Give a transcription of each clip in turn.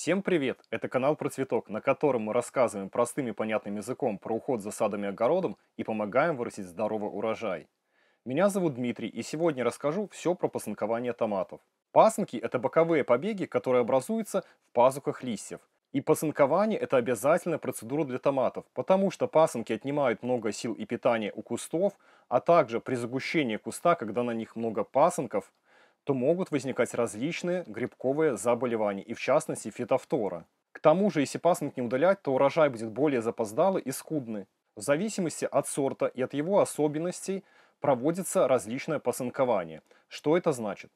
Всем привет! Это канал про цветок, на котором мы рассказываем простым и понятным языком про уход за садами и огородом и помогаем вырастить здоровый урожай. Меня зовут Дмитрий и сегодня расскажу все про пасынкование томатов. Пасынки – это боковые побеги, которые образуются в пазухах листьев. И пасынкование – это обязательная процедура для томатов, потому что пасынки отнимают много сил и питания у кустов, а также при загущении куста, когда на них много пасынков – то могут возникать различные грибковые заболевания, и в частности фитофтора. К тому же, если пасынок не удалять, то урожай будет более запоздалый и скудный. В зависимости от сорта и от его особенностей проводится различное пасынкование. Что это значит?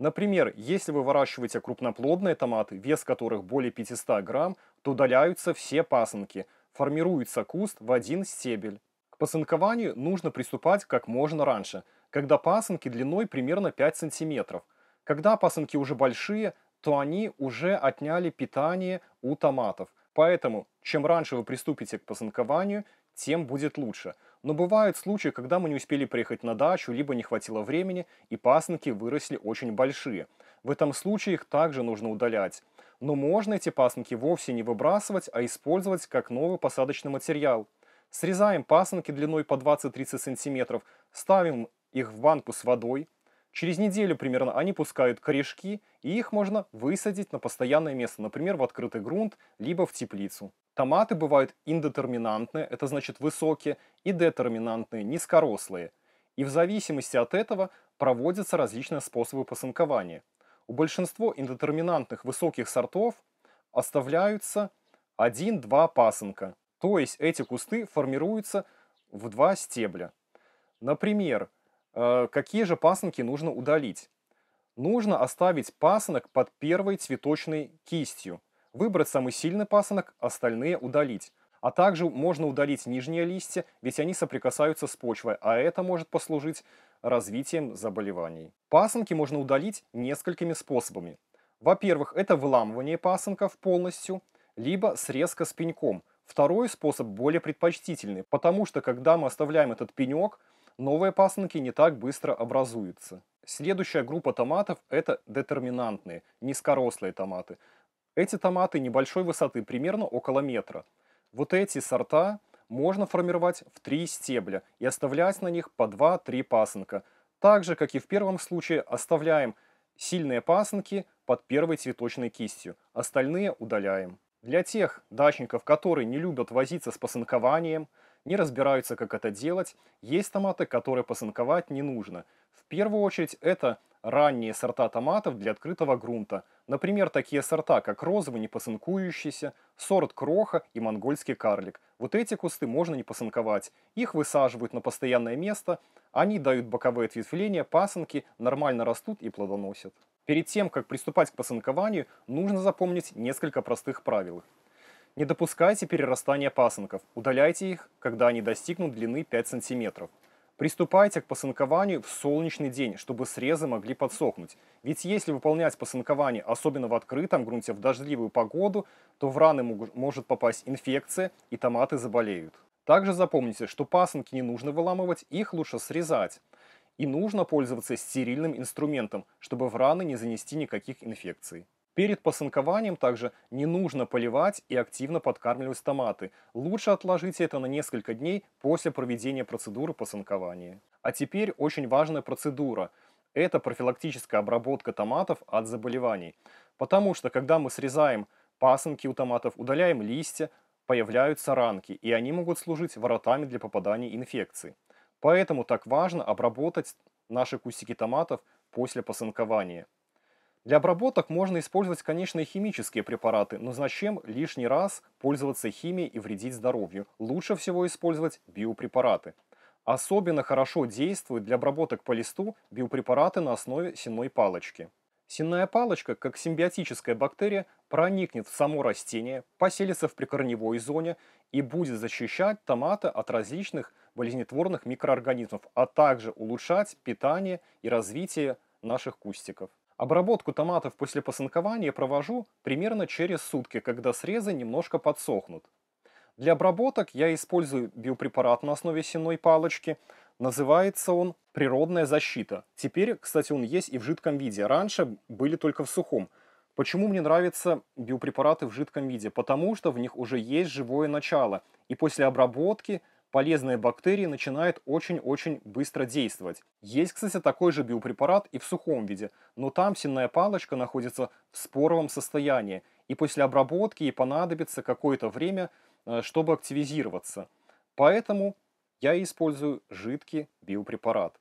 Например, если вы выращиваете крупноплодные томаты, вес которых более 500 грамм, то удаляются все пасынки, формируется куст в один стебель. К пасынкованию нужно приступать как можно раньше – когда пасынки длиной примерно 5 сантиметров. Когда пасынки уже большие, то они уже отняли питание у томатов. Поэтому, чем раньше вы приступите к пасынкованию, тем будет лучше. Но бывают случаи, когда мы не успели приехать на дачу, либо не хватило времени, и пасынки выросли очень большие. В этом случае их также нужно удалять. Но можно эти пасынки вовсе не выбрасывать, а использовать как новый посадочный материал. Срезаем пасынки длиной по 20-30 см, ставим их в банку с водой. Через неделю примерно они пускают корешки, и их можно высадить на постоянное место, например, в открытый грунт, либо в теплицу. Томаты бывают индетерминантные, это значит высокие, и детерминантные, низкорослые. И в зависимости от этого проводятся различные способы посынкования. У большинства индетерминантных высоких сортов оставляются 1-2 пасынка. То есть эти кусты формируются в два стебля. Например, Э, какие же пасынки нужно удалить? Нужно оставить пасынок под первой цветочной кистью. Выбрать самый сильный пасынок, остальные удалить. А также можно удалить нижние листья, ведь они соприкасаются с почвой, а это может послужить развитием заболеваний. Пасынки можно удалить несколькими способами. Во-первых, это выламывание пасынков полностью, либо срезка с пеньком. Второй способ более предпочтительный, потому что когда мы оставляем этот пенек, новые пасынки не так быстро образуются. Следующая группа томатов – это детерминантные, низкорослые томаты. Эти томаты небольшой высоты, примерно около метра. Вот эти сорта можно формировать в три стебля и оставлять на них по 2-3 пасынка. Так же, как и в первом случае, оставляем сильные пасынки под первой цветочной кистью, остальные удаляем. Для тех дачников, которые не любят возиться с пасынкованием – не разбираются, как это делать. Есть томаты, которые посынковать не нужно. В первую очередь это ранние сорта томатов для открытого грунта. Например, такие сорта, как розовый непосынкующийся, сорт кроха и монгольский карлик. Вот эти кусты можно не посынковать. Их высаживают на постоянное место, они дают боковые ответвления, пасынки нормально растут и плодоносят. Перед тем, как приступать к посынкованию, нужно запомнить несколько простых правил. Не допускайте перерастания пасынков, удаляйте их, когда они достигнут длины 5 см. Приступайте к пасынкованию в солнечный день, чтобы срезы могли подсохнуть. Ведь если выполнять пасынкование, особенно в открытом грунте, в дождливую погоду, то в раны может попасть инфекция и томаты заболеют. Также запомните, что пасынки не нужно выламывать, их лучше срезать. И нужно пользоваться стерильным инструментом, чтобы в раны не занести никаких инфекций. Перед посынкованием также не нужно поливать и активно подкармливать томаты. Лучше отложите это на несколько дней после проведения процедуры посынкования. А теперь очень важная процедура. Это профилактическая обработка томатов от заболеваний. Потому что когда мы срезаем пасынки у томатов, удаляем листья, появляются ранки, и они могут служить воротами для попадания инфекций. Поэтому так важно обработать наши кустики томатов после посынкования. Для обработок можно использовать, конечно, и химические препараты, но зачем лишний раз пользоваться химией и вредить здоровью? Лучше всего использовать биопрепараты. Особенно хорошо действуют для обработок по листу биопрепараты на основе сенной палочки. Сенная палочка, как симбиотическая бактерия, проникнет в само растение, поселится в прикорневой зоне и будет защищать томаты от различных болезнетворных микроорганизмов, а также улучшать питание и развитие наших кустиков. Обработку томатов после посынкования провожу примерно через сутки, когда срезы немножко подсохнут. Для обработок я использую биопрепарат на основе сенной палочки. Называется он «Природная защита». Теперь, кстати, он есть и в жидком виде. Раньше были только в сухом. Почему мне нравятся биопрепараты в жидком виде? Потому что в них уже есть живое начало. И после обработки – полезные бактерии начинают очень-очень быстро действовать. Есть, кстати, такой же биопрепарат и в сухом виде, но там сенная палочка находится в споровом состоянии, и после обработки ей понадобится какое-то время, э, чтобы активизироваться. Поэтому я использую жидкий биопрепарат.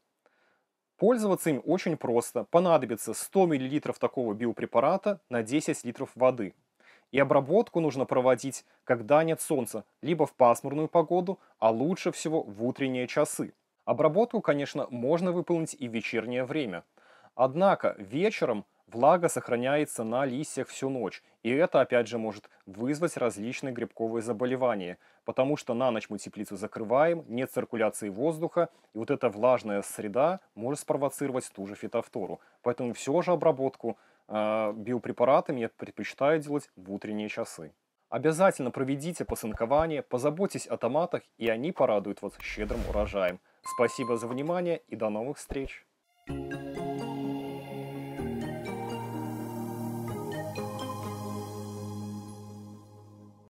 Пользоваться им очень просто. Понадобится 100 мл такого биопрепарата на 10 литров воды – и обработку нужно проводить, когда нет солнца, либо в пасмурную погоду, а лучше всего в утренние часы. Обработку, конечно, можно выполнить и в вечернее время. Однако вечером влага сохраняется на листьях всю ночь, и это опять же может вызвать различные грибковые заболевания, потому что на ночь мы теплицу закрываем, нет циркуляции воздуха, и вот эта влажная среда может спровоцировать ту же фитофтору. Поэтому все же обработку а, биопрепаратами я предпочитаю делать в утренние часы. Обязательно проведите посынкование, позаботьтесь о томатах, и они порадуют вас щедрым урожаем. Спасибо за внимание и до новых встреч! Thank you